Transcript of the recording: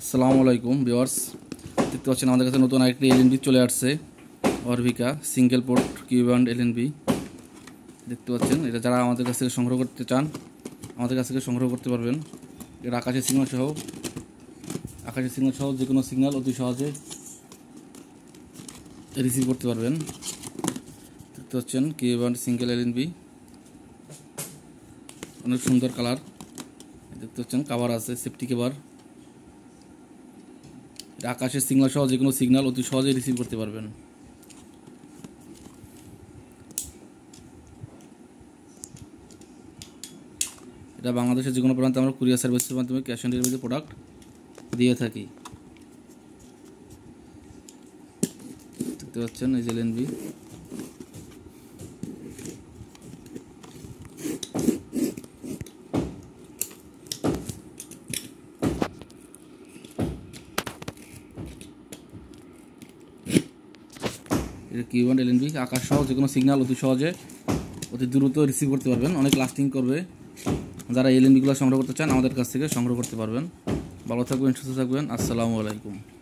আসসালামু আলাইকুম ভিওয়ার্স দেখতে পাচ্ছেন আমাদের কাছে নতুন আরেকটি এলএনবি চলে আসছে অরভিকা সিঙ্গেল পোর্ট কিউব্যান্ড এলএনবি দেখতে পাচ্ছেন এটা যারা আমাদের কাছ থেকে সংগ্রহ করতে চান আমাদের কাছ থেকে সংগ্রহ করতে পারবেন এটা আকাশের সিগনাল সহ আকাশের সিগনাল সহ যে কোনো সিগনাল অতি সহজে রিসিভ করতে পারবেন দেখতে পাচ্ছেন কিউব্যান্ড সিঙ্গেল এলএনবি অনেক সুন্দর কালার দেখতে পাচ্ছেন কাভার আছে সেফটি কাভার আকাশের সিগনাল সহ যে কোনো সিগনাল অতি সহজেই রিসিভ করতে পারবেন এটা বাংলাদেশের যে কোনো প্রান্তে আমরা কুরিয়ার সার্ভিসের মাধ্যমে ক্যাশ অন ডেলিভারিতে প্রোডাক্ট দিয়ে থাকি দেখতে পাচ্ছেন এই এন বি এটা কিউ অ্যান্ড এলএনবি আকাশ সহ যে কোনো সিগনাল অতি সহজে অতি দ্রুত রিসিভ করতে পারবেন অনেক লাস্টিং করবে যারা এলএনবিগুলো সংগ্রহ করতে চান আমাদের কাছ থেকে সংগ্রহ করতে পারবেন ভালো থাকবেন সুস্থ থাকবেন আসসালামু আলাইকুম